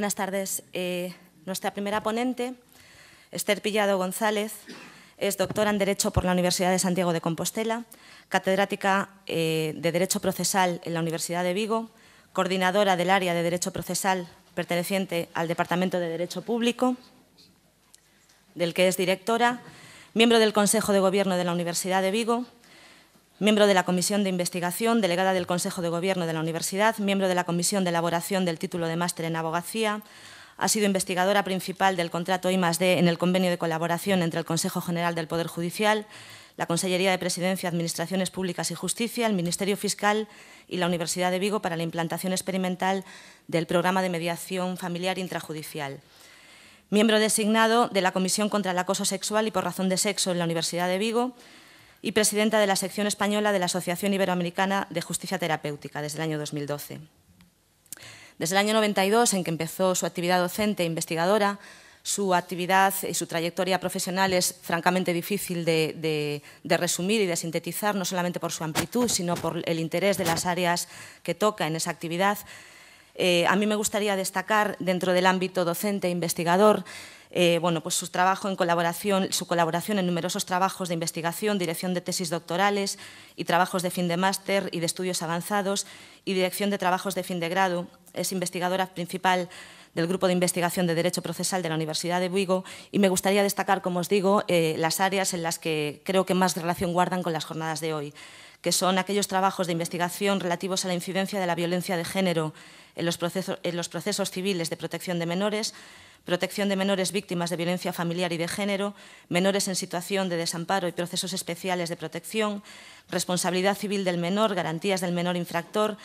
buenas tardes. Eh, nuestra primera ponente, Esther Pillado González, es doctora en Derecho por la Universidad de Santiago de Compostela, catedrática eh, de Derecho Procesal en la Universidad de Vigo, coordinadora del área de Derecho Procesal perteneciente al Departamento de Derecho Público, del que es directora, miembro del Consejo de Gobierno de la Universidad de Vigo, miembro de la Comisión de Investigación, delegada del Consejo de Gobierno de la Universidad, miembro de la Comisión de Elaboración del Título de Máster en Abogacía, ha sido investigadora principal del contrato I en el convenio de colaboración entre el Consejo General del Poder Judicial, la Consellería de Presidencia, Administraciones Públicas y Justicia, el Ministerio Fiscal y la Universidad de Vigo para la implantación experimental del programa de mediación familiar intrajudicial. Miembro designado de la Comisión contra el Acoso Sexual y por razón de sexo en la Universidad de Vigo, y presidenta de la sección española de la Asociación Iberoamericana de Justicia Terapéutica desde el año 2012. Desde el año 92, en que empezó su actividad docente e investigadora, su actividad y su trayectoria profesional es francamente difícil de, resumir y de sintetizar, no solamente por su amplitud, sino por el interés de las áreas que toca en esa actividad. Eh, a mí me gustaría destacar, dentro del ámbito docente e investigador, eh, bueno, pues su trabajo colaboración, su colaboración en numerosos trabajos de investigación, dirección de tesis doctorales y trabajos de fin de máster y de estudios avanzados y dirección de trabajos de fin de grado. Es investigadora principal del Grupo de Investigación de Derecho Procesal de la Universidad de Vigo y me gustaría destacar, como os digo, eh, las áreas en las que creo que más relación guardan con las jornadas de hoy que son aquellos trabajos de investigación relativos a la incidencia de la violencia de género en los procesos, en los procesos civiles de protección de menores, protección de menores víctimas de violencia familiar y de género, menores en situación de desamparo y procesos especiales de protección, responsabilidad civil del menor, garantías del menor infractor,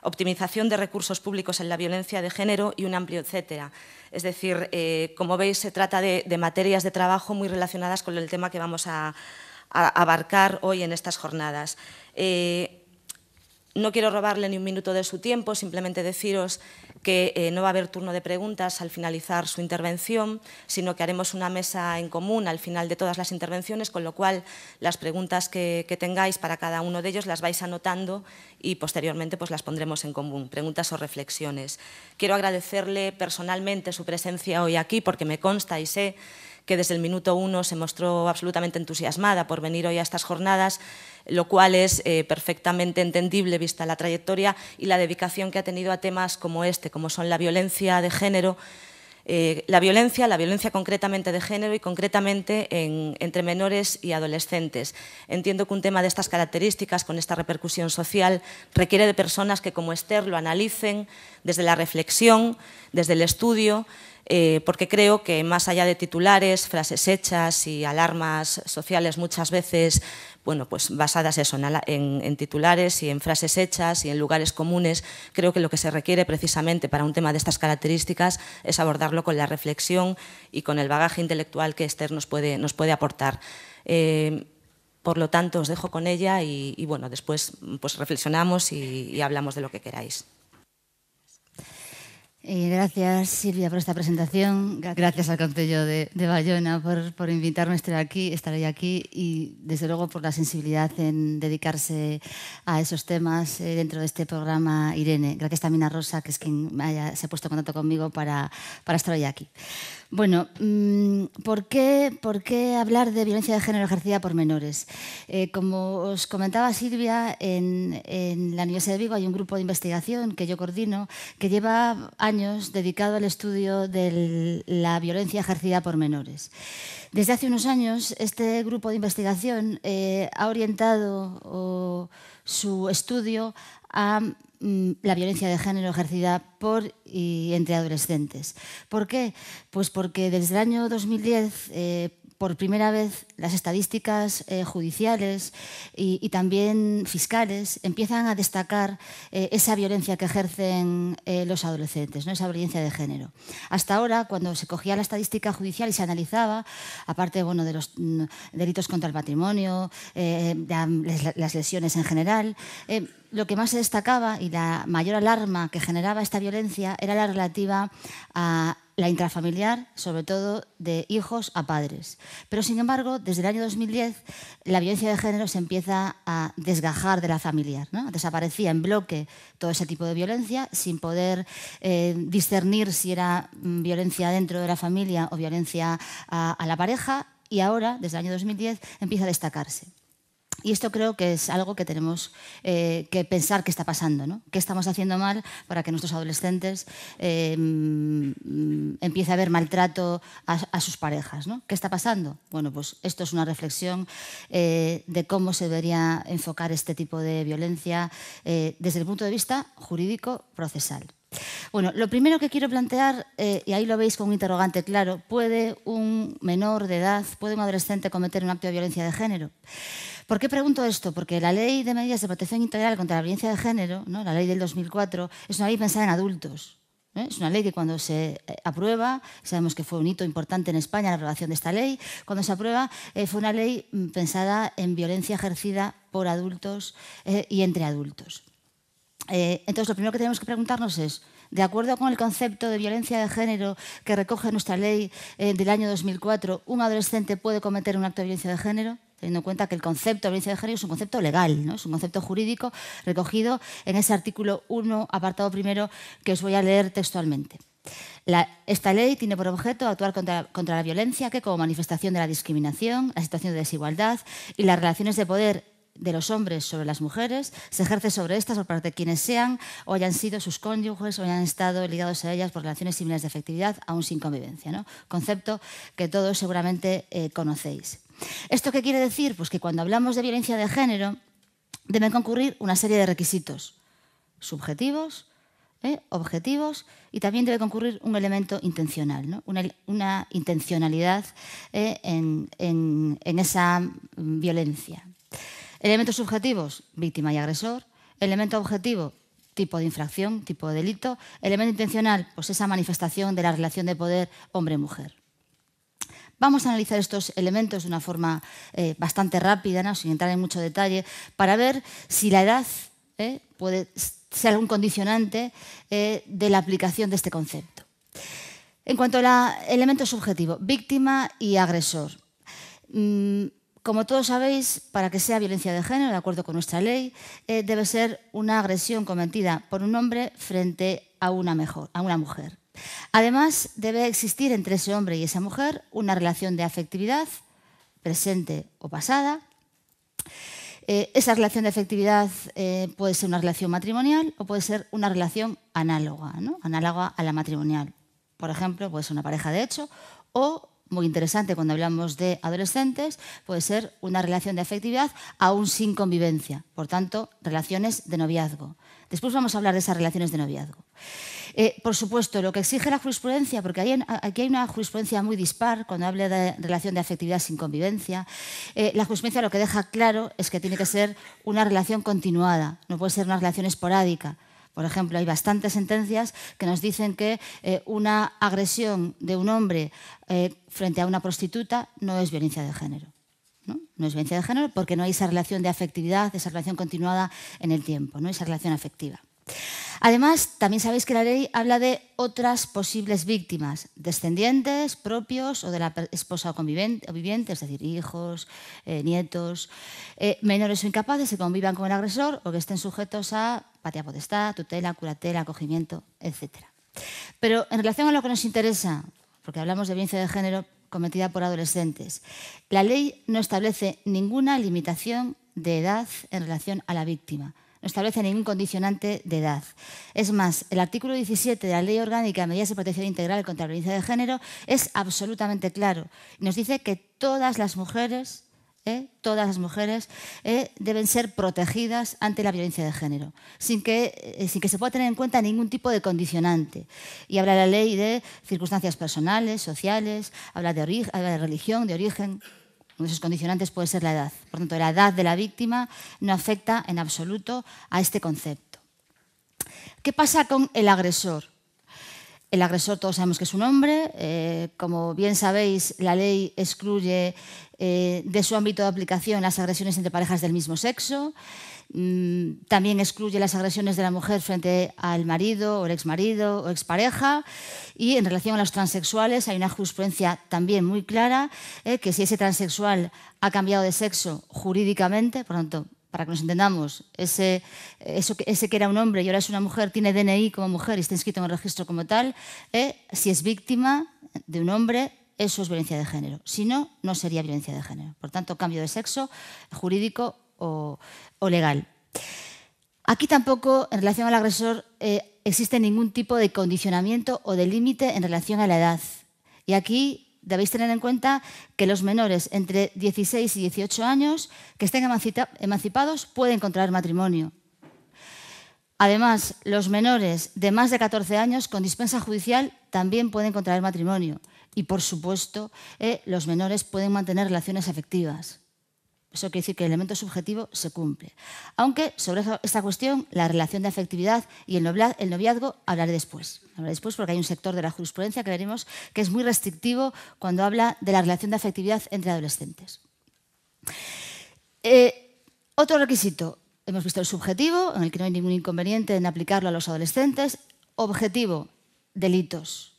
optimización de recursos públicos en la violencia de género y un amplio etcétera. Es decir, eh, como veis, se trata de, materias de trabajo muy relacionadas con el tema que vamos a, abarcar hoy en estas jornadas. Eh, no quiero robarle ni un minuto de su tiempo, simplemente deciros que eh, no va a haber turno de preguntas al finalizar su intervención, sino que haremos una mesa en común al final de todas las intervenciones, con lo cual las preguntas que, tengáis para cada uno de ellos las vais anotando y posteriormente pues, las pondremos en común, preguntas o reflexiones. Quiero agradecerle personalmente su presencia hoy aquí porque me consta y sé que desde el minuto uno se mostró absolutamente entusiasmada por venir hoy a estas jornadas, lo cual es eh, perfectamente entendible vista la trayectoria y la dedicación que ha tenido a temas como este, como son la violencia de género, eh, la violencia, la violencia concretamente de género y concretamente entre menores y adolescentes. Entiendo que un tema de estas características, con esta repercusión social, requiere de personas que, como Esther, lo analicen desde la reflexión, desde el estudio, eh, porque creo que más allá de titulares, frases hechas y alarmas sociales muchas veces bueno, pues basadas eso, en, titulares y en frases hechas y en lugares comunes. Creo que lo que se requiere precisamente para un tema de estas características es abordarlo con la reflexión y con el bagaje intelectual que Esther nos puede, nos puede aportar. Eh, por lo tanto, os dejo con ella y, bueno, después pues reflexionamos y hablamos de lo que queráis. Eh, gracias, Silvia, por esta presentación. Gracias al Concello de, Bayona por, invitarme a estar aquí, hoy aquí y, desde luego, por la sensibilidad en dedicarse a esos temas eh, dentro de este programa, Irene. Gracias también a Rosa, que es quien se ha puesto en contacto conmigo para, para estar hoy aquí. Bueno, mm, ¿por qué, hablar de violencia de género ejercida por menores? Eh, como os comentaba Silvia, en, la Universidad de Vigo hay un grupo de investigación que yo coordino que lleva años dedicado al estudio de la violencia ejercida por menores. Desde hace unos años, este grupo de investigación eh, ha orientado su estudio a Mm, la violencia de género ejercida por y entre adolescentes. ¿Por qué? Pues porque desde el año 2010 por primera vez las estadísticas eh, judiciales y, también fiscales empiezan a destacar eh, esa violencia que ejercen eh, los adolescentes, ¿no? esa violencia de género. Hasta ahora, cuando se cogía la estadística judicial y se analizaba, aparte bueno, de los mm, delitos contra el patrimonio, las lesiones en general, lo que más se destacaba y la mayor alarma que generaba esta violencia era la relativa a la intrafamiliar, sobre todo de hijos a padres. Pero, sin embargo, desde el año 2010, la violencia de género se empieza a desgajar de la familiar. Desaparecía en bloque todo ese tipo de violencia, sin poder eh, discernir si era mm, violencia dentro de la familia o violencia a la pareja, y ahora, desde el año 2010, empieza a destacarse. Y esto creo que es algo que tenemos eh, que pensar qué está pasando, ¿no? ¿Qué estamos haciendo mal para que nuestros adolescentes eh, empiece a ver maltrato a, sus parejas? ¿Qué está pasando? Bueno, pues esto es una reflexión eh, de cómo se debería enfocar este tipo de violencia eh, desde el punto de vista jurídico procesal. Bueno, lo primero que quiero plantear, eh, y ahí lo veis con un interrogante claro, ¿puede un menor de edad, puede un adolescente cometer un acto de violencia de género? ¿Por qué pregunto esto? Porque la Ley de Medidas de Protección Integral contra la Violencia de Género, la ley del 2004, es una ley pensada en adultos. ¿eh? Es una ley que cuando se eh, aprueba, sabemos que fue un hito importante en España la aprobación de esta ley, cuando se aprueba fue una ley mm, pensada en violencia ejercida por adultos y entre adultos. Eh, entonces, lo primero que tenemos que preguntarnos es, de acuerdo con el concepto de violencia de género que recoge nuestra ley eh, del año 2004, ¿un adolescente puede cometer un acto de violencia de género? teniendo en cuenta que el concepto de violencia de género es un concepto legal, ¿no? es un concepto jurídico recogido en ese artículo 1, apartado primero, que os voy a leer textualmente. esta ley tiene por objeto actuar contra la violencia que, como manifestación de la discriminación, la situación de desigualdad y las relaciones de poder de los hombres sobre las mujeres se ejerce sobre estas por parte de quienes sean o hayan sido sus cónyuges o hayan estado ligados a ellas por relaciones similares de afectividad, aún sin convivencia. Concepto que todos seguramente eh, conocéis. ¿Esto qué quiere decir? Pues que cuando hablamos de violencia de género deben concurrir una serie de requisitos subjetivos, ¿eh? objetivos y también debe concurrir un elemento intencional, una, intencionalidad eh, en esa mm, violencia. Elementos subjetivos, víctima y agresor. Elemento objetivo, tipo de infracción, tipo de delito. Elemento intencional, pues esa manifestación de la relación de poder hombre-mujer. Vamos a analizar estos elementos de una forma eh, bastante rápida, ¿no? sin entrar en mucho detalle, para ver si la edad eh, puede ser algún condicionante eh, de la aplicación de este concepto. En cuanto al elemento subjetivo, víctima y agresor. Mm, como todos sabéis, para que sea violencia de género, de acuerdo con nuestra ley, eh, debe ser una agresión cometida por un hombre frente a una, mejor, a una mujer. Además, debe existir entre ese hombre y esa mujer una relación de afectividad, presente o pasada. Eh, esa relación de afectividad eh, puede ser una relación matrimonial o puede ser una relación análoga, análoga a la matrimonial. Por ejemplo, puede ser una pareja de hecho o muy interesante cuando hablamos de adolescentes, puede ser una relación de afectividad aún sin convivencia, por tanto, relaciones de noviazgo. Después vamos a hablar de esas relaciones de noviazgo. Eh, por supuesto, lo que exige la jurisprudencia, porque aquí hay una jurisprudencia muy dispar cuando habla de relación de afectividad sin convivencia, eh, la jurisprudencia lo que deja claro es que tiene que ser una relación continuada, no puede ser una relación esporádica. Por ejemplo, hay bastantes sentencias que nos dicen que eh, una agresión de un hombre eh, frente a una prostituta no es violencia de género. ¿no? es violencia de género porque no hay esa relación de afectividad, esa relación continuada en el tiempo, no esa relación afectiva. Además, también sabéis que la ley habla de otras posibles víctimas, descendientes, propios o de la esposa o o viviente, es decir, hijos, eh, nietos, menores o incapaces que convivan con el agresor o que estén sujetos a patria potestad, tutela, curatela, acogimiento, etc. Pero en relación a lo que nos interesa, porque hablamos de violencia de género cometida por adolescentes, la ley no establece ninguna limitación de edad en relación a la víctima no establece ningún condicionante de edad. Es más, el artículo 17 de la Ley Orgánica de Medidas de Protección Integral contra la Violencia de Género es absolutamente claro. Nos dice que todas las mujeres ¿eh? todas las mujeres ¿eh? deben ser protegidas ante la violencia de género, sin que, eh, sin que se pueda tener en cuenta ningún tipo de condicionante. Y habla la ley de circunstancias personales, sociales, habla de, de religión, de origen. Uno de esos condicionantes puede ser la edad. Por tanto, la edad de la víctima no afecta en absoluto a este concepto. ¿Qué pasa con el agresor? El agresor todos sabemos que es un hombre. Eh, como bien sabéis, la ley excluye eh, de su ámbito de aplicación las agresiones entre parejas del mismo sexo. Mm, también excluye las agresiones de la mujer frente al marido o el exmarido o expareja. Y en relación a los transexuales hay una jurisprudencia también muy clara eh, que si ese transexual ha cambiado de sexo jurídicamente, por lo tanto para que nos entendamos, ese, que era un hombre y ahora es una mujer, tiene DNI como mujer y está inscrito en el registro como tal, ¿eh? si es víctima de un hombre, eso es violencia de género. Si no, no sería violencia de género. Por tanto, cambio de sexo jurídico o, legal. Aquí tampoco, en relación al agresor, eh, existe ningún tipo de condicionamiento o de límite en relación a la edad. Y aquí debéis tener en cuenta que los menores entre 16 y 18 años que estén emancipados pueden contraer matrimonio. Además, los menores de más de 14 años con dispensa judicial también pueden contraer matrimonio. Y, por supuesto, eh, los menores pueden mantener relaciones afectivas. Eso quiere decir que el elemento subjetivo se cumple. Aunque sobre esta cuestión, la relación de afectividad y el noviazgo hablaré después. Hablaré después porque hay un sector de la jurisprudencia que veremos que es muy restrictivo cuando habla de la relación de afectividad entre adolescentes. Eh, otro requisito. Hemos visto el subjetivo, en el que no hay ningún inconveniente en aplicarlo a los adolescentes. Objetivo, delitos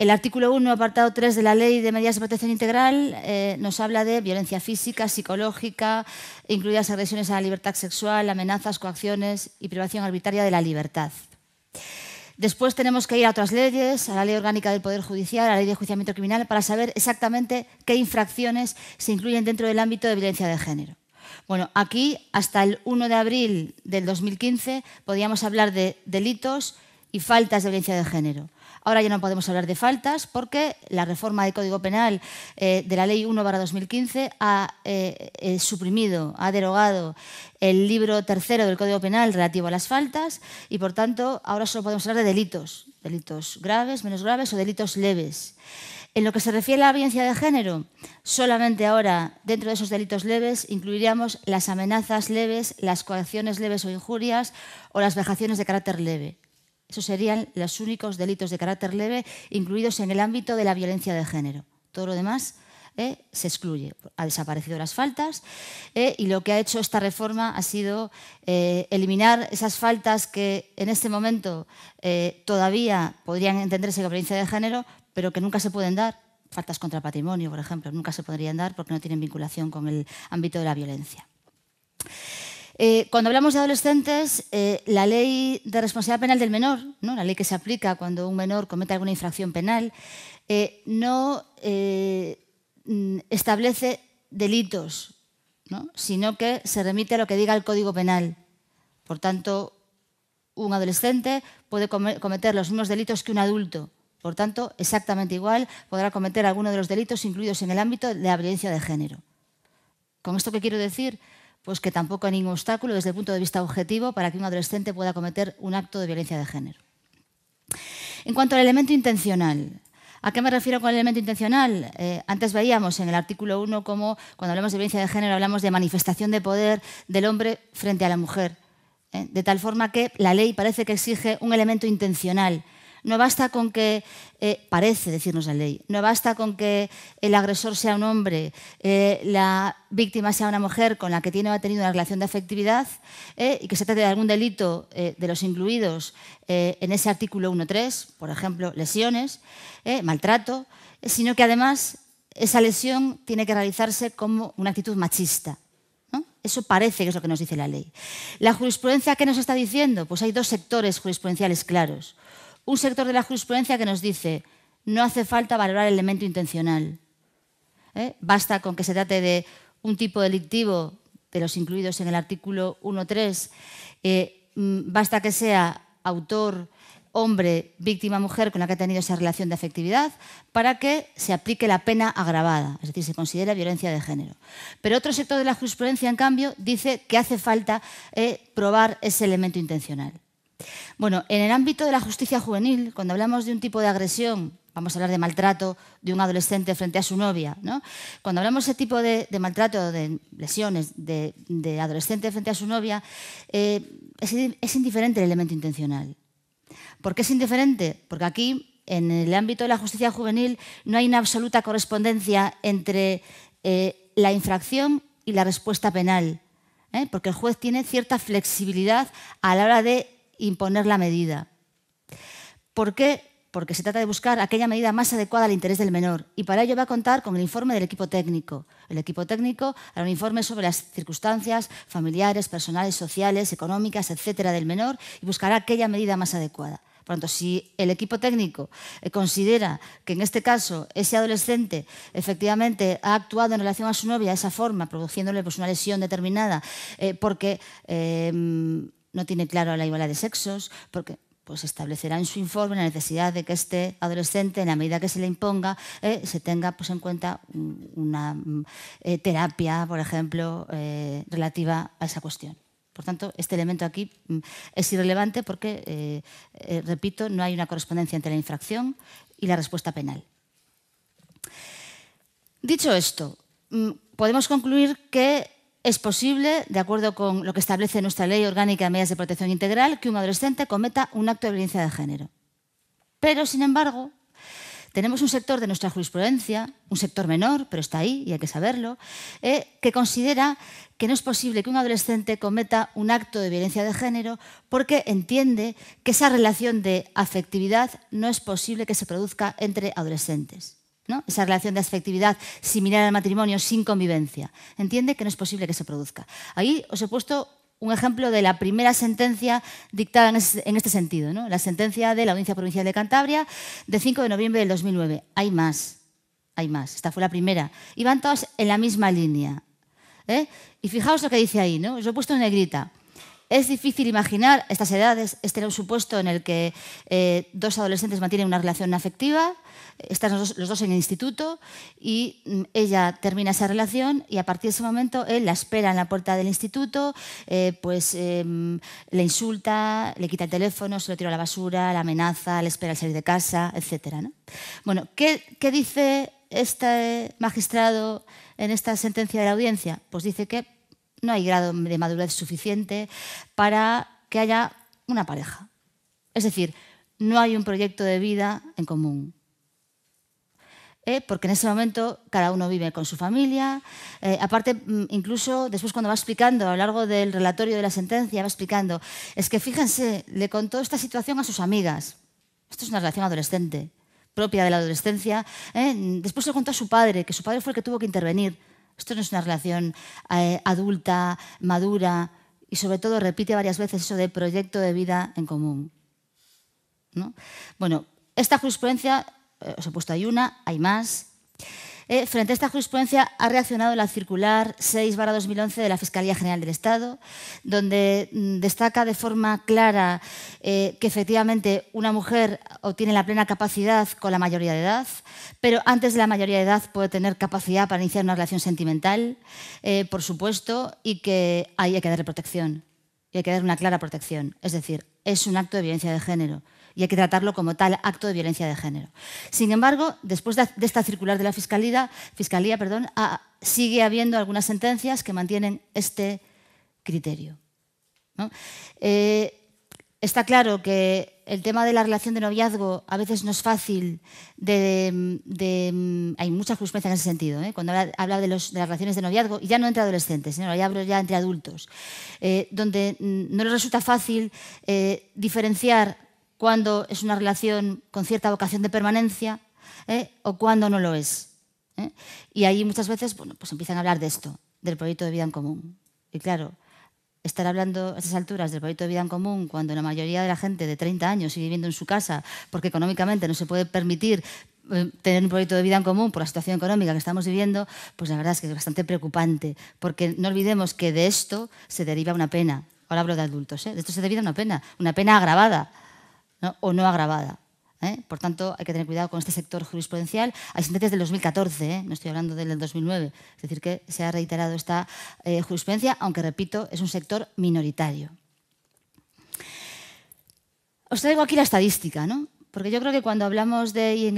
el artículo 1, apartado 3 de la Ley de Medidas de Protección Integral eh, nos habla de violencia física, psicológica, incluidas agresiones a la libertad sexual, amenazas, coacciones y privación arbitraria de la libertad. Después tenemos que ir a otras leyes, a la Ley Orgánica del Poder Judicial, a la Ley de Juiciamiento Criminal, para saber exactamente qué infracciones se incluyen dentro del ámbito de violencia de género. Bueno, aquí hasta el 1 de abril del 2015 podíamos hablar de delitos y faltas de violencia de género. Ahora ya no podemos hablar de faltas porque la reforma del Código Penal eh, de la Ley 1-2015 ha eh, eh, suprimido, ha derogado el libro tercero del Código Penal relativo a las faltas y, por tanto, ahora solo podemos hablar de delitos, delitos graves, menos graves o delitos leves. En lo que se refiere a la violencia de género, solamente ahora, dentro de esos delitos leves, incluiríamos las amenazas leves, las coacciones leves o injurias o las vejaciones de carácter leve. Esos serían los únicos delitos de carácter leve incluidos en el ámbito de la violencia de género. Todo lo demás eh, se excluye. Ha desaparecido las faltas eh, y lo que ha hecho esta reforma ha sido eh, eliminar esas faltas que en este momento todavía podrían entenderse como violencia de género, pero que nunca se pueden dar. Faltas contra patrimonio, por ejemplo, nunca se podrían dar porque no tienen vinculación con el ámbito de la violencia. Eh, cuando hablamos de adolescentes, eh, la ley de responsabilidad penal del menor, la ley que se aplica cuando un menor comete alguna infracción penal, eh, no mm, establece delitos, sino que se remite a lo que diga el Código Penal. Por tanto, un adolescente puede cometer los mismos delitos que un adulto. Por tanto, exactamente igual, podrá cometer alguno de los delitos incluidos en el ámbito de la violencia de género. ¿Con esto qué quiero decir? pues que tampoco hay ningún obstáculo desde el punto de vista objetivo para que un adolescente pueda cometer un acto de violencia de género. En cuanto al elemento intencional, ¿A qué me refiero con el elemento intencional? Eh, antes veíamos en el artículo 1 cómo cuando hablamos de violencia de género hablamos de manifestación de poder del hombre frente a la mujer. Eh, de tal forma que la ley parece que exige un elemento intencional no basta con que, eh, parece decirnos la ley, no basta con que el agresor sea un hombre, eh, la víctima sea una mujer con la que tiene o ha tenido una relación de afectividad eh, y que se trate de algún delito de los incluidos en ese artículo 1.3, por ejemplo, lesiones, maltrato, sino que además esa lesión tiene que realizarse como una actitud machista. Eso parece que es lo que nos dice la ley. ¿La jurisprudencia qué nos está diciendo? Pues hay dos sectores jurisprudenciales claros un sector de la jurisprudencia que nos dice, no hace falta valorar el elemento intencional. ¿Eh? Basta con que se trate de un tipo delictivo de los incluidos en el artículo 1.3, eh, mm, basta que sea autor, hombre, víctima, mujer con la que ha tenido esa relación de afectividad, para que se aplique la pena agravada, es decir, se considera violencia de género. Pero otro sector de la jurisprudencia, en cambio, dice que hace falta eh, probar ese elemento intencional. Bueno, en el ámbito de la justicia juvenil, cuando hablamos de un tipo de agresión, vamos a hablar de maltrato de un adolescente frente a su novia, Cuando hablamos de ese tipo de, maltrato, de lesiones de, adolescente frente a su novia, eh, es, indiferente el elemento intencional. ¿Por qué es indiferente? Porque aquí, en el ámbito de la justicia juvenil, no hay una absoluta correspondencia entre eh, la infracción y la respuesta penal. ¿eh? Porque el juez tiene cierta flexibilidad a la hora de imponer la medida. ¿Por qué? Porque se trata de buscar aquella medida más adecuada al interés del menor y para ello va a contar con el informe del equipo técnico. El equipo técnico hará un informe sobre las circunstancias familiares, personales, sociales, económicas, etcétera, del menor y buscará aquella medida más adecuada. Por tanto, si el equipo técnico eh, considera que en este caso ese adolescente efectivamente ha actuado en relación a su novia de esa forma, produciéndole pues, una lesión determinada, eh, porque eh, no tiene claro la igualdad de sexos, porque pues establecerá en su informe la necesidad de que este adolescente, en la medida que se le imponga, eh, se tenga pues, en cuenta una mm, eh, terapia, por ejemplo, eh, relativa a esa cuestión. Por tanto, este elemento aquí mm, es irrelevante porque, repito, no hay una correspondencia entre la infracción y la respuesta penal. Dicho esto, mm, podemos concluir que es posible, de acuerdo con lo que establece nuestra Ley Orgánica de Medidas de Protección Integral, que un adolescente cometa un acto de violencia de género. Pero, sin embargo, tenemos un sector de nuestra jurisprudencia, un sector menor, pero está ahí y hay que saberlo, eh, que considera que no es posible que un adolescente cometa un acto de violencia de género porque entiende que esa relación de afectividad no es posible que se produzca entre adolescentes esa relación de afectividad similar al matrimonio sin convivencia. Entiende que no es posible que se produzca. Ahí os he puesto un ejemplo de la primera sentencia dictada en este sentido, la sentencia de la Audiencia Provincial de Cantabria de 5 de noviembre del 2009. Hay más, hay más. Esta fue la primera. Y van todas en la misma línea. ¿eh? Y fijaos lo que dice ahí, ¿no? os lo he puesto en negrita. Es difícil imaginar estas edades, este era un supuesto en el que eh, dos adolescentes mantienen una relación afectiva, están los dos, en el instituto y mm, ella termina esa relación y a partir de ese momento él la espera en la puerta del instituto, eh, pues em, le insulta, le quita el teléfono, se lo tira a la basura, la amenaza, le espera al salir de casa, etc. Bueno, ¿qué dice este magistrado en esta sentencia de la audiencia? Pues dice que no hay grado de madurez suficiente para que haya una pareja. Es decir, no hay un proyecto de vida en común. ¿Eh? Porque en ese momento cada uno vive con su familia. Eh, aparte, mm, incluso después cuando va explicando a lo largo del relatorio de la sentencia, va explicando, es que fíjense, le contó esta situación a sus amigas. Esto es una relación adolescente, propia de la adolescencia. ¿eh? Después le contó a su padre, que su padre fue el que tuvo que intervenir esto no es una relación eh, adulta, madura y sobre todo repite varias veces eso de proyecto de vida en común. Bueno, esta jurisprudencia, eh, os he puesto hay una, hay más. Eh, frente a esta jurisprudencia ha reaccionado la circular 6-2011 de la Fiscalía General del Estado, donde mm, destaca de forma clara eh, que efectivamente una mujer obtiene la plena capacidad con la mayoría de edad, pero antes de la mayoría de edad puede tener capacidad para iniciar una relación sentimental, eh, por supuesto, y que ahí hay que darle protección, y hay que dar una clara protección. Es decir, es un acto de violencia de género y hay que tratarlo como tal acto de violencia de género. Sin embargo, después de esta circular de la Fiscalía, fiscalía perdón, sigue habiendo algunas sentencias que mantienen este criterio. Eh, está claro que el tema de la relación de noviazgo a veces no es fácil. De, hay muchas jurisprudencia en ese sentido. ¿eh? Cuando habla, de, las relaciones de noviazgo, y ya no entre adolescentes, sino ¿eh? ya ya entre adultos, donde mm, no les resulta fácil diferenciar cuando es una relación con cierta vocación de permanencia ¿eh? o cuando no lo es. ¿eh? Y ahí muchas veces bueno, pues empiezan a hablar de esto, del proyecto de vida en común. Y claro, estar hablando a esas alturas del proyecto de vida en común cuando la mayoría de la gente de 30 años sigue viviendo en su casa porque económicamente no se puede permitir eh, tener un proyecto de vida en común por la situación económica que estamos viviendo, pues la verdad es que es bastante preocupante, porque no olvidemos que de esto se deriva una pena. Ahora hablo de adultos, de esto se deriva una pena, una pena agravada o no agravada. ¿eh? Por tanto, hay que tener cuidado con este sector jurisprudencial. Hay sentencias del 2014, ¿eh? no estoy hablando del 2009. Es decir, que se ha reiterado esta eh, jurisprudencia, aunque, repito, es un sector minoritario. Os traigo aquí la estadística. ¿no? Porque yo creo que cuando hablamos de,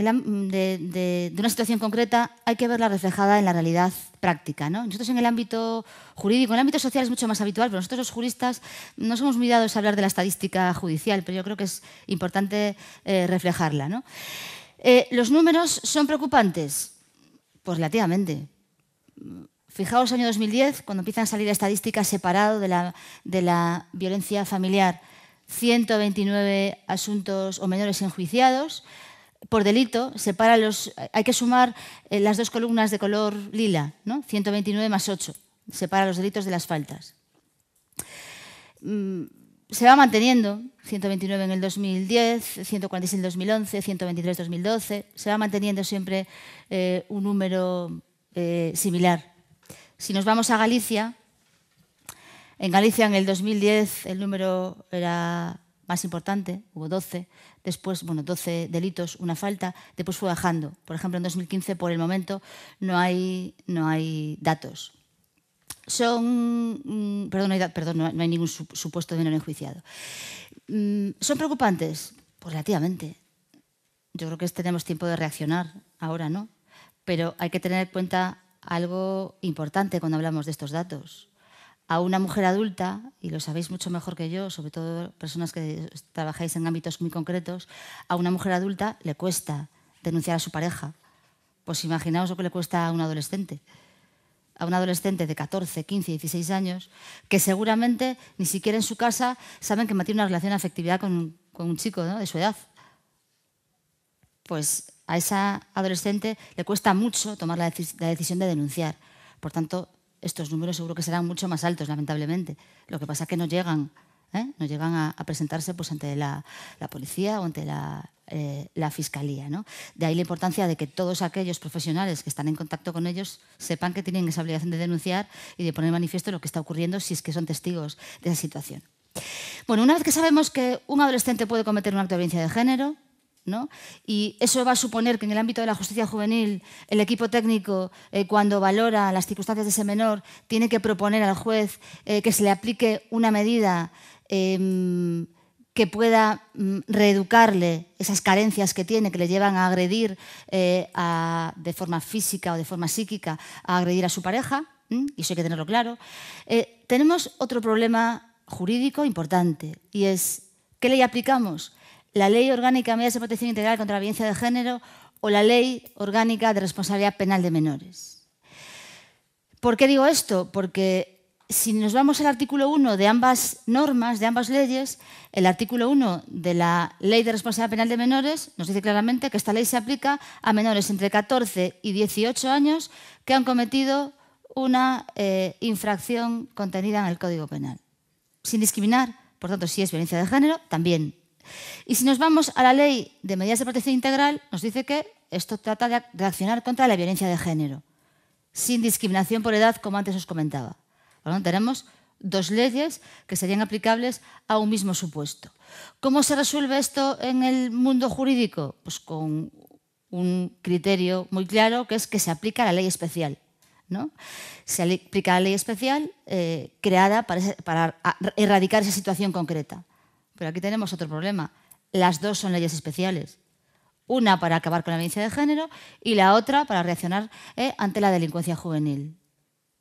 una situación concreta hay que verla reflejada en la realidad práctica. Nosotros en el ámbito jurídico, en el ámbito social es mucho más habitual, pero nosotros los juristas no somos muy dados a hablar de la estadística judicial, pero yo creo que es importante eh, reflejarla. Eh, ¿Los números son preocupantes? Pues relativamente. Fijaos año 2010, cuando empiezan a salir estadísticas separadas de la violencia familiar. 129 asuntos o menores enjuiciados. Por delito, separa los, hay que sumar eh, las dos columnas de color lila, ¿no? 129 más 8, separa los delitos de las faltas. Mm, se va manteniendo, 129 en el 2010, 146 en el 2011, 123 en el 2012, se va manteniendo siempre eh, un número eh, similar. Si nos vamos a Galicia, en Galicia en el 2010 el número era más importante, hubo 12, después, bueno, 12 delitos, una falta, después fue bajando. Por ejemplo, en 2015, por el momento, no hay, no hay datos. Son, mm, perdón, no hay, perdón, no hay ningún supuesto de menor enjuiciado. Mm, ¿Son preocupantes? Pues relativamente. Yo creo que tenemos tiempo de reaccionar ahora, ¿no? Pero hay que tener en cuenta algo importante cuando hablamos de estos datos a una mujer adulta, y lo sabéis mucho mejor que yo, sobre todo personas que trabajáis en ámbitos muy concretos, a una mujer adulta le cuesta denunciar a su pareja. Pues imaginaos lo que le cuesta a un adolescente. A un adolescente de 14, 15, 16 años, que seguramente ni siquiera en su casa saben que mantiene una relación de afectividad con, un chico de su edad. Pues a esa adolescente le cuesta mucho tomar la, la decisión de denunciar. Por tanto, estos números seguro que serán mucho más altos, lamentablemente. Lo que pasa es que no llegan, ¿eh? llegan a, presentarse pues, ante la, policía o ante la, eh, fiscalía. De ahí la importancia de que todos aquellos profesionales que están en contacto con ellos sepan que tienen esa obligación de denunciar y de poner manifiesto lo que está ocurriendo si es que son testigos de esa situación. Bueno, una vez que sabemos que un adolescente puede cometer un acto de violencia de género, y eso va a suponer que en el ámbito de la justicia juvenil, el equipo técnico, eh, cuando valora las circunstancias de ese menor, tiene que proponer al juez eh, que se le aplique una medida em, que pueda mm, reeducarle esas carencias que tiene, que le llevan a agredir eh, de forma física o de forma psíquica, a agredir a su pareja, y eso hay que tenerlo claro. tenemos otro problema jurídico importante, y es, ¿qué ley aplicamos? la Ley Orgánica de Medidas de Protección Integral contra la Violencia de Género o la Ley Orgánica de Responsabilidad Penal de Menores. ¿Por qué digo esto? Porque si nos vamos al artículo 1 de ambas normas, de ambas leyes, el artículo 1 de la Ley de Responsabilidad Penal de Menores nos dice claramente que esta ley se aplica a menores entre 14 y 18 años que han cometido una eh, infracción contenida en el Código Penal. Sin discriminar, por tanto, si es violencia de género, también y si nos vamos a la ley de medidas de protección integral, nos dice que esto trata de reaccionar contra la violencia de género, sin discriminación por edad, como antes os comentaba. tenemos dos leyes que serían aplicables a un mismo supuesto. ¿Cómo se resuelve esto en el mundo jurídico? Pues con un criterio muy claro que es que se aplica la ley especial. ¿no? Se aplica la ley especial eh, creada para erradicar esa situación concreta. Pero aquí tenemos otro problema. Las dos son leyes especiales. Una para acabar con la violencia de género y la otra para reaccionar eh, ante la delincuencia juvenil.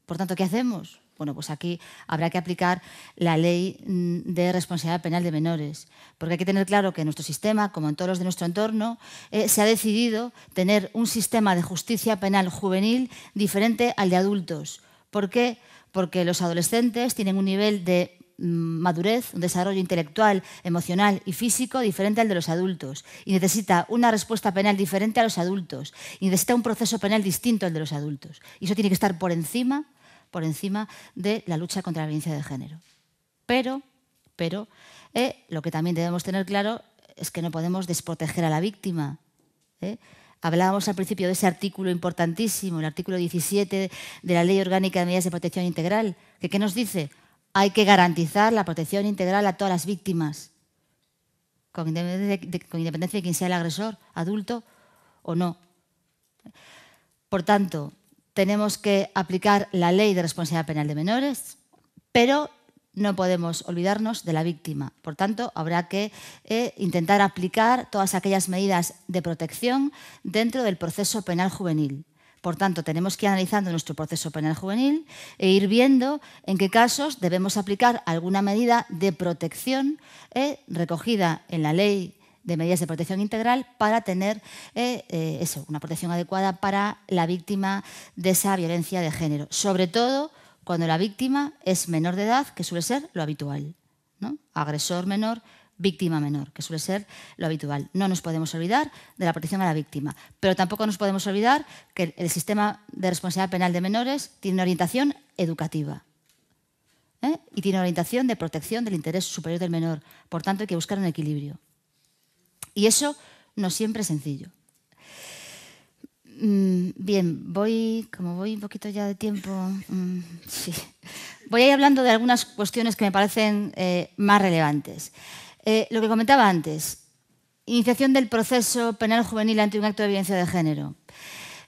Por tanto, ¿qué hacemos? Bueno, pues aquí habrá que aplicar la ley mm, de responsabilidad penal de menores, porque hay que tener claro que nuestro sistema, como en todos los de nuestro entorno, eh, se ha decidido tener un sistema de justicia penal juvenil diferente al de adultos. ¿Por qué? Porque los adolescentes tienen un nivel de madurez, un desarrollo intelectual, emocional y físico diferente al de los adultos y necesita una respuesta penal diferente a los adultos y necesita un proceso penal distinto al de los adultos. Y eso tiene que estar por encima, por encima de la lucha contra la violencia de género. Pero, pero eh, lo que también debemos tener claro es que no podemos desproteger a la víctima. Eh. Hablábamos al principio de ese artículo importantísimo, el artículo 17 de la Ley Orgánica de Medidas de Protección Integral, que ¿qué nos dice? hay que garantizar la protección integral a todas las víctimas, con independencia de, quien sea el agresor, adulto o no. Por tanto, tenemos que aplicar la ley de responsabilidad penal de menores, pero no podemos olvidarnos de la víctima. Por tanto, habrá que eh, intentar aplicar todas aquellas medidas de protección dentro del proceso penal juvenil. Por tanto, tenemos que ir analizando nuestro proceso penal juvenil e ir viendo en qué casos debemos aplicar alguna medida de protección eh, recogida en la ley de medidas de protección integral para tener eh, eh, una protección adecuada para la víctima de esa violencia de género, sobre todo cuando la víctima es menor de edad, que suele ser lo habitual. ¿no? Agresor menor, víctima menor, que suele ser lo habitual. No nos podemos olvidar de la protección a la víctima, pero tampoco nos podemos olvidar que el sistema de responsabilidad penal de menores tiene una orientación educativa ¿eh? y tiene una orientación de protección del interés superior del menor. Por tanto, hay que buscar un equilibrio. Y eso no siempre es sencillo. Mm, bien, voy, como voy un poquito ya de tiempo, mm, sí. voy a ir hablando de algunas cuestiones que me parecen eh, más relevantes. Eh, lo que comentaba antes, iniciación del proceso penal juvenil ante un acto de violencia de género.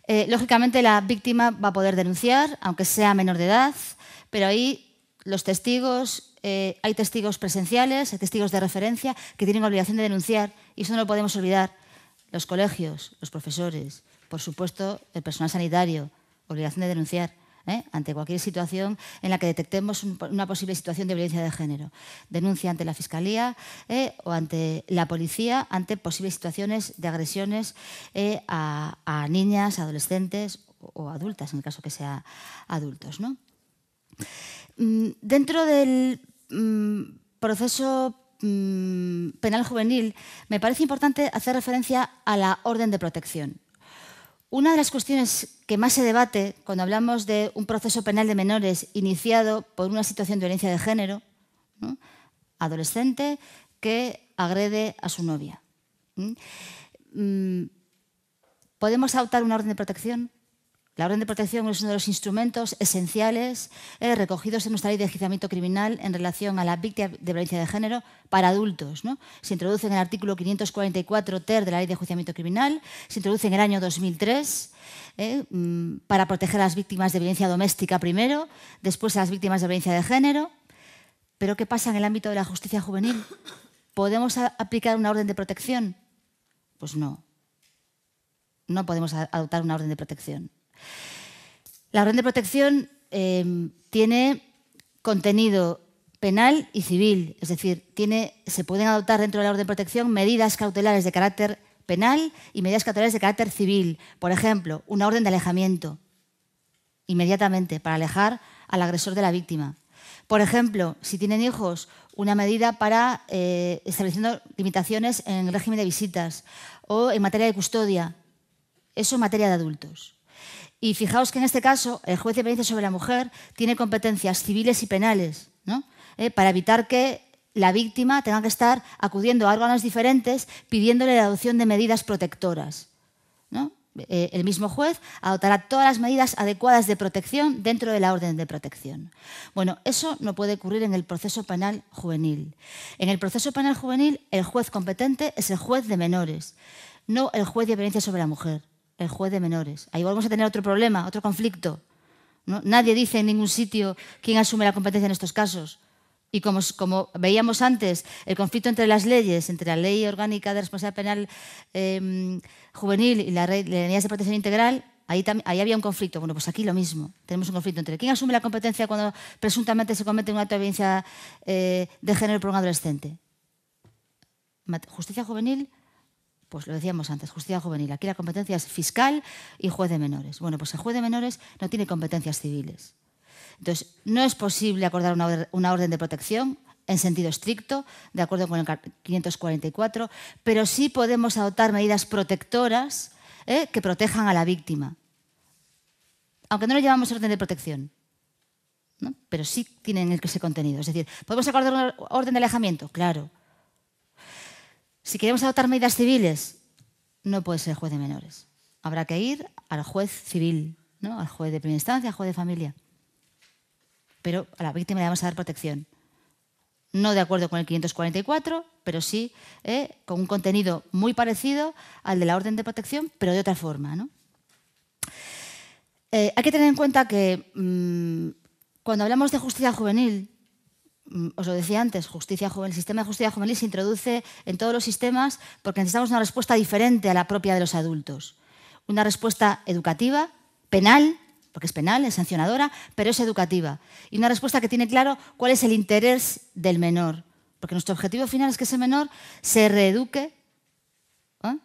Eh, lógicamente la víctima va a poder denunciar, aunque sea menor de edad, pero ahí los testigos, eh, hay testigos presenciales, hay testigos de referencia que tienen obligación de denunciar y eso no lo podemos olvidar. Los colegios, los profesores, por supuesto el personal sanitario, obligación de denunciar. ¿eh? ante cualquier situación en la que detectemos una posible situación de violencia de género. Denuncia ante la Fiscalía ¿eh? o ante la policía ante posibles situaciones de agresiones ¿eh? a, niñas, adolescentes o adultas, en el caso que sea adultos. Mm, dentro del mm, proceso mm, penal juvenil, me parece importante hacer referencia a la orden de protección. Una de las cuestiones que más se debate cuando hablamos de un proceso penal de menores iniciado por una situación de violencia de género, adolescente que agrede a su novia. Mm, ¿Podemos adoptar una orden de protección? La orden de protección es uno de los instrumentos esenciales eh, recogidos en nuestra ley de juicio criminal en relación a la víctima de violencia de género para adultos. ¿no? Se introduce en el artículo 544 ter de la ley de juiciamiento criminal, se introduce en el año 2003 eh, mm, para proteger a las víctimas de violencia doméstica primero, después a las víctimas de violencia de género. Pero ¿qué pasa en el ámbito de la justicia juvenil? ¿Podemos aplicar una orden de protección? Pues no. No podemos adoptar una orden de protección la orden de protección eh, tiene contenido penal y civil, es decir, se pueden adoptar dentro de la orden de protección medidas cautelares de carácter penal y medidas cautelares de carácter civil. Por ejemplo, una orden de alejamiento inmediatamente para alejar al agresor de la víctima. Por ejemplo, si tienen hijos, una medida para eh, estableciendo limitaciones en el régimen de visitas o en materia de custodia. Eso en materia de adultos. Y fijaos que en este caso el juez de violencia sobre la mujer tiene competencias civiles y penales eh, para evitar que la víctima tenga que estar acudiendo a órganos diferentes pidiéndole la adopción de medidas protectoras. Eh, el mismo juez adoptará todas las medidas adecuadas de protección dentro de la orden de protección. Bueno, eso no puede ocurrir en el proceso penal juvenil. En el proceso penal juvenil el juez competente es el juez de menores, no el juez de violencia sobre la mujer el juez de menores. Ahí volvemos a tener otro problema, otro conflicto. Nadie dice en ningún sitio quién asume la competencia en estos casos. Y como, veíamos antes, el conflicto entre las leyes, entre la ley orgánica de responsabilidad penal em, juvenil y la Ley de protección integral, ahí, había un conflicto. Bueno, pues aquí lo mismo. Tenemos un conflicto entre quién asume la competencia cuando presuntamente se comete un acto de violencia eh, de género por un adolescente. Justicia juvenil, pues lo decíamos antes, justicia juvenil. Aquí la competencia es fiscal y juez de menores. Bueno, pues el juez de menores no tiene competencias civiles. Entonces, no es posible acordar una, orden de protección en sentido estricto, de acuerdo con el 544, pero sí podemos adoptar medidas protectoras eh, que protejan a la víctima. Aunque no le llamamos orden de protección, pero sí tienen ese contenido. Es decir, ¿podemos acordar una orden de alejamiento? Claro. Si queremos adoptar medidas civiles, no puede ser juez de menores. Habrá que ir al juez civil, ¿no? al juez de primera instancia, al juez de familia. Pero a la víctima le vamos a dar protección. No de acuerdo con el 544, pero sí ¿eh? con un contenido muy parecido al de la orden de protección, pero de otra forma. Eh, hay que tener en cuenta que mm, cuando hablamos de justicia juvenil, Mm, os lo decía antes, justicia el sistema de justicia juvenil se introduce en todos los sistemas porque necesitamos una respuesta diferente a la propia de los adultos. Una respuesta educativa, penal, porque es penal, es sancionadora, pero es educativa. Y una respuesta que tiene claro cuál es el interés del menor. Porque nuestro objetivo final es que ese menor se reeduque ¿ah?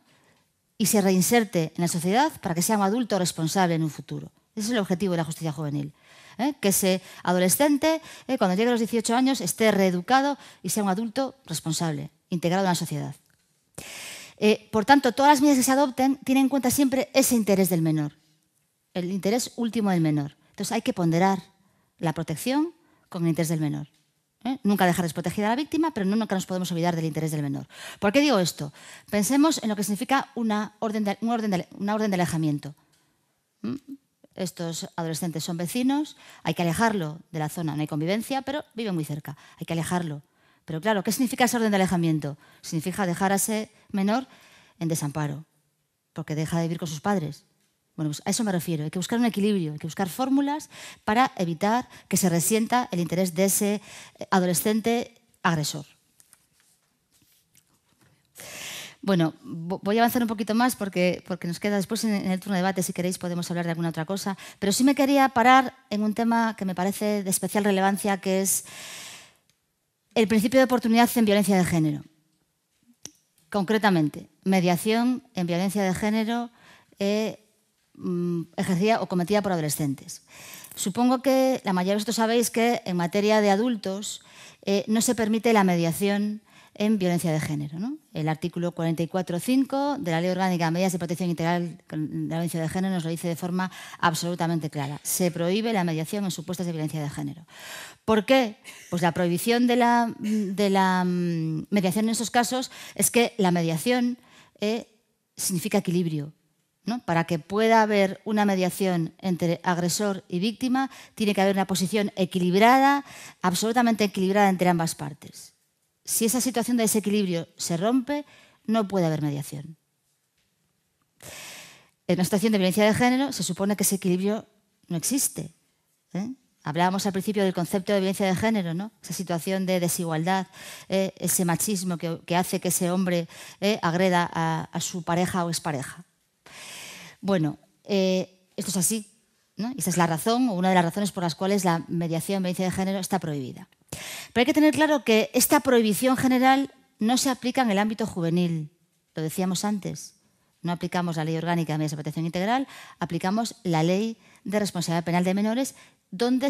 y se reinserte en la sociedad para que sea un adulto responsable en un futuro. Ese es el objetivo de la justicia juvenil. ¿eh? que ese adolescente, eh, cuando llegue a los 18 años, esté reeducado y sea un adulto responsable, integrado en la sociedad. Eh, por tanto, todas las medidas que se adopten tienen en cuenta siempre ese interés del menor, el interés último del menor. Entonces hay que ponderar la protección con el interés del menor. Nunca dejar desprotegida a la víctima, pero nunca nos podemos olvidar del interés del menor. ¿Por qué digo esto? Pensemos en lo que significa una orden de, alejamiento estos adolescentes son vecinos, hay que alejarlo de la zona, no hay convivencia, pero vive muy cerca, hay que alejarlo. Pero claro, ¿qué significa ese orden de alejamiento? Significa dejar a ese menor en desamparo, porque deja de vivir con sus padres. Bueno, pues a eso me refiero, hay que buscar un equilibrio, hay que buscar fórmulas para evitar que se resienta el interés de ese eh, adolescente agresor. Bueno, voy a avanzar un poquito más porque, nos queda después en el turno de debate, si queréis podemos hablar de alguna otra cosa, pero sí me quería parar en un tema que me parece de especial relevancia, que es el principio de oportunidad en violencia de género. Concretamente, mediación en violencia de género eh, mm, ejercida o cometida por adolescentes. Supongo que la mayoría de vosotros sabéis que en materia de adultos eh, no se permite la mediación en violencia de género. El artículo 44.5 de la Ley Orgánica de Medidas de Protección Integral de la Violencia de Género nos lo dice de forma absolutamente clara. Se prohíbe la mediación en supuestas de violencia de género. ¿Por qué? Pues la prohibición de la, mm, mediación en esos casos es que la mediación eh, significa equilibrio, Para que pueda haber una mediación entre agresor y víctima, tiene que haber una posición equilibrada, absolutamente equilibrada entre ambas partes si esa situación de desequilibrio se rompe, no puede haber mediación. En una situación de violencia de género se supone que ese equilibrio no existe. ¿eh? Hablábamos al principio del concepto de violencia de género, ¿no? esa situación de desigualdad, ¿eh? ese machismo que, hace que ese hombre ¿eh? agreda a, a, su pareja o expareja. Bueno, esto es así, esa es la razón o una de las razones por las cuales la mediación de género está prohibida. Pero hay que tener claro que esta prohibición general no se aplica en el ámbito juvenil, lo decíamos antes. No aplicamos la ley orgánica de medidas de protección integral, aplicamos la ley de responsabilidad penal de menores, donde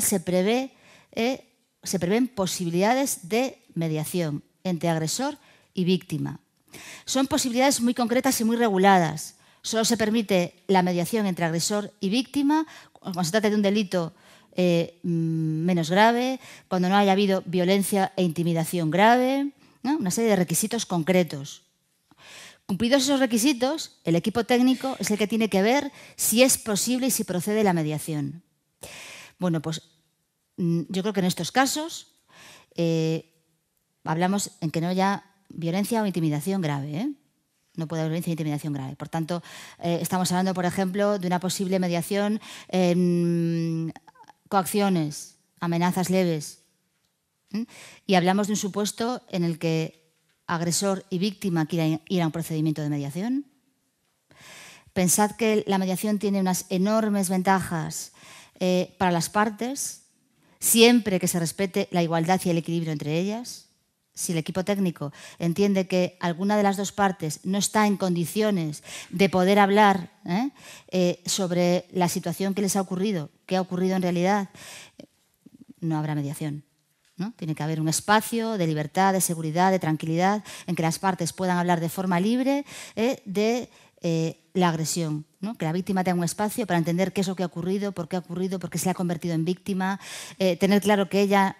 eh, se prevén posibilidades de mediación entre agresor y víctima. Son posibilidades muy concretas y muy reguladas. Solo se permite la mediación entre agresor y víctima cuando se trata de un delito eh, mm, menos grave, cuando no haya habido violencia e intimidación grave, una serie de requisitos concretos. Cumplidos esos requisitos, el equipo técnico es el que tiene que ver si es posible y si procede la mediación. Bueno, pues mm, yo creo que en estos casos eh, hablamos en que no haya violencia o intimidación grave. ¿eh? no puede haber violencia intimidación grave. Por tanto, eh, estamos hablando, por ejemplo, de una posible mediación en coacciones, amenazas leves. Y hablamos de un supuesto en el que agresor y víctima quieran ir a un procedimiento de mediación. Pensad que la mediación tiene unas enormes ventajas eh, para las partes, siempre que se respete la igualdad y el equilibrio entre ellas si el equipo técnico entiende que alguna de las dos partes no está en condiciones de poder hablar ¿eh? Eh, sobre la situación que les ha ocurrido, qué ha ocurrido en realidad, no habrá mediación. ¿no? Tiene que haber un espacio de libertad, de seguridad, de tranquilidad, en que las partes puedan hablar de forma libre ¿eh? de la agresión, que la víctima tenga un espacio para entender qué es lo que ha ocurrido, por qué ha ocurrido, por qué se ha convertido en víctima, tener claro que ella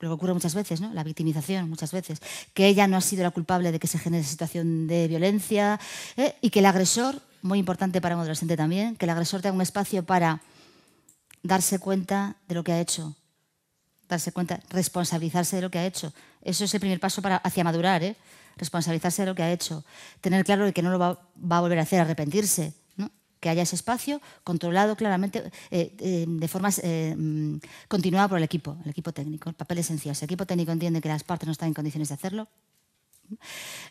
lo que ocurre muchas veces, ¿no? la victimización muchas veces, que ella no ha sido la culpable de que se genere esa situación de violencia ¿eh? y que el agresor, muy importante para un adolescente también, que el agresor tenga un espacio para darse cuenta de lo que ha hecho, darse cuenta, responsabilizarse de lo que ha hecho. Eso es el primer paso para, hacia madurar, ¿eh? responsabilizarse de lo que ha hecho, tener claro que no lo va a volver a hacer, arrepentirse, que haya ese espacio controlado claramente eh, eh, de forma eh, mm, continuada por el equipo, el equipo técnico, el papel esencial. Si el equipo técnico entiende que las partes no están en condiciones de hacerlo,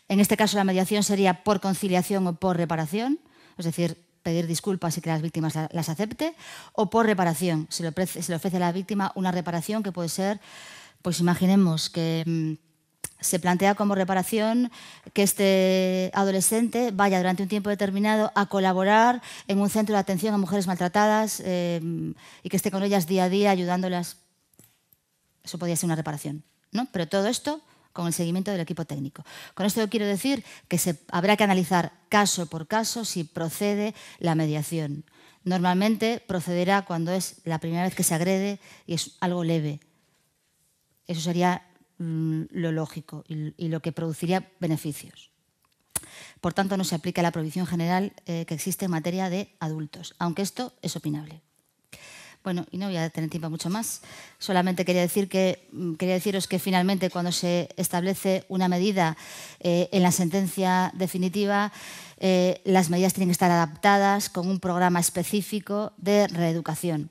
en este caso la mediación sería por conciliación o por reparación, es decir, pedir disculpas y que las víctimas las acepte, o por reparación, se le ofrece a la víctima una reparación que puede ser, pues imaginemos que mm, se plantea como reparación que este adolescente vaya durante un tiempo determinado a colaborar en un centro de atención a mujeres maltratadas eh, y que esté con ellas día a día ayudándolas. Eso podría ser una reparación. ¿no? Pero todo esto con el seguimiento del equipo técnico. Con esto quiero decir que se, habrá que analizar caso por caso si procede la mediación. Normalmente procederá cuando es la primera vez que se agrede y es algo leve. Eso sería Mm, lo lógico y, lo que produciría beneficios. Por tanto, no se aplica la prohibición general eh, que existe en materia de adultos, aunque esto es opinable. Bueno, y no voy a tener tiempo mucho más. Solamente quería, decir que, mm, quería deciros que finalmente cuando se establece una medida eh, en la sentencia definitiva, eh, las medidas tienen que estar adaptadas con un programa específico de reeducación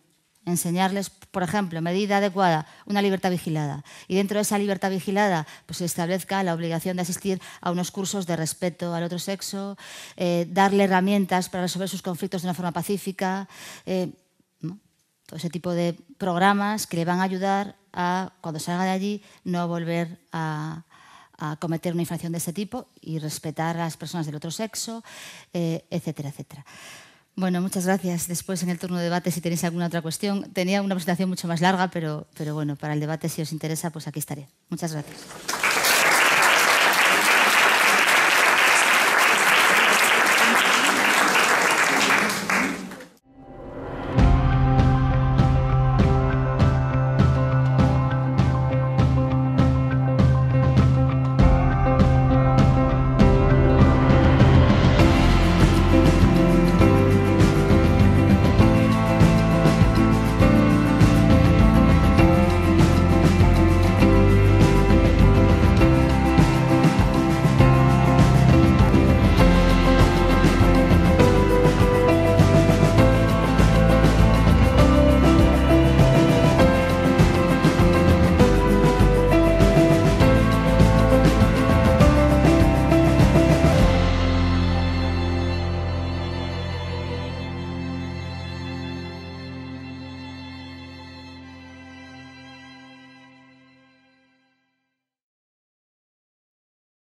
enseñarles, por ejemplo, medida adecuada, una libertad vigilada. Y dentro de esa libertad vigilada, pues se establezca la obligación de asistir a unos cursos de respeto al otro sexo, eh, darle herramientas para resolver sus conflictos de una forma pacífica, eh, todo ese tipo de programas que le van a ayudar a, cuando salga de allí, no volver a, cometer una infracción de ese tipo y respetar a las personas del otro sexo, eh, etcétera, etcétera. Bueno, muchas gracias. Después en el turno de debate, si tenéis alguna otra cuestión. Tenía una presentación mucho más larga, pero, pero bueno, para el debate, si os interesa, pues aquí estaré. Muchas gracias.